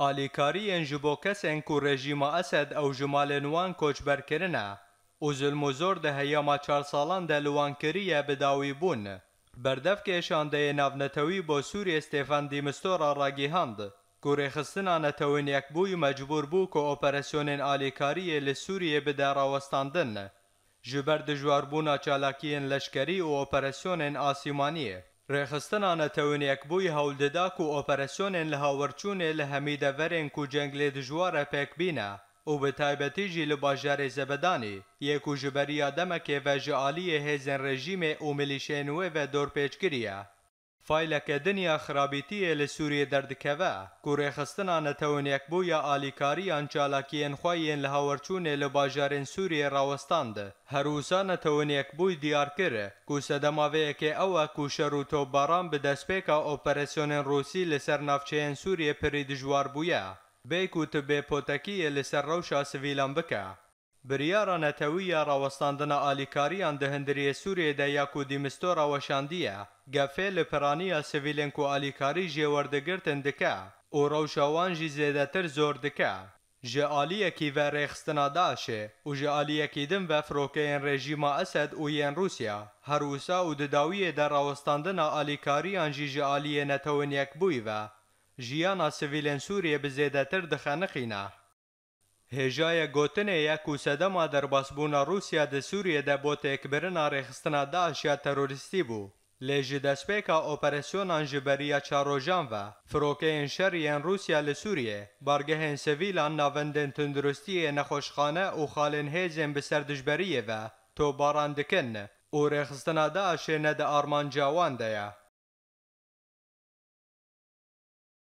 Alîkariyên ji bo kesên ku rejîma Esed ew ji malên wan koçberkirin e û zulm û zor di heyama çarsalan de li wankiriye bidawî bûn. Berdevkê şandeyê navnetewî bo Sûriyê Stefan Dîmistora ragîhand ku rêxistina netewînekbûyî mecbûr bû ku operasyonên alîkariyê li Sûriyê bide rawestandin ji ber dijwarbûna çalakiyên leşkerî û operasyonên asîmaniyê. ڕێخستنا نەتەونێک بووی هەولدەداک و ئۆپەرسیۆنێن لە هاوەرچوونێ لە هەمی دەڤەرێن و جەنگ لێ دژوارە پێک بینە و بە تایبەتیژی لە باژارێ زەبەدانی یەک و ژبەریا دەمەکێ بەژعالیە هێزن ڕێژیمێ و ملیشێنوێ بە دۆرپێچکریە فایلەکەدنیا خراپیتیە لە سووریە دەردکەوە کوڕێخستنا نەتەونێک بوو یا ئالیکاریان چالاکیەن خوایەن لە هاوەرچوونێ لە باژارێن سووریە ڕاوەستاند هەروسا نەتەونێک بووی دیارکرە کوسەدەماوەیەکێ ئەوە کوشەر و تۆباران بەدەستپێکە ئۆپەرسیۆنێن ڕووسی لەسەر ناوچەیەن سووریە پری دژوار بووە بێک و تبێ پۆتەکیە لەسەر ڕەوشا سڤیلان بکە Biryara Netewiya rawestandina alîkariyan di hindirê Sûriyê de ya ku dîmisto raweşandiye, gefê li piraniya sivîlên ku alîkarî jê werdegirtin dike û rewşa wan jî zêdetir zor dike. Ji aliyekî ve rêxistina Daişê û ji aliyekî din ve firokeyên rejîma Esed û yên Rûsya, herwisa û di dawiyê de rawestandina alîkariyan jî ji aliyê netewên yekbûyî ve, jiyana sivîlên Sûriyê bi zêdetir dixeniqîne. هێژایە گوتنێ یەک و سەدەما دەرباسبوونا رووسیا di Sûriyê de بۆ têkbirina rêxistina daişya terorîstî bû. Lê ji destpêka operasyonan ji beriya çarrojan ve firokeyên şeriyên Rusya li Sûriyê, bargehên sevîlan navendên tundurustiyê nexweşxane û xalên hêzên bi ser dijberiyê ve tobaran dikin û rêxistina daişê ne di armancawan de ye.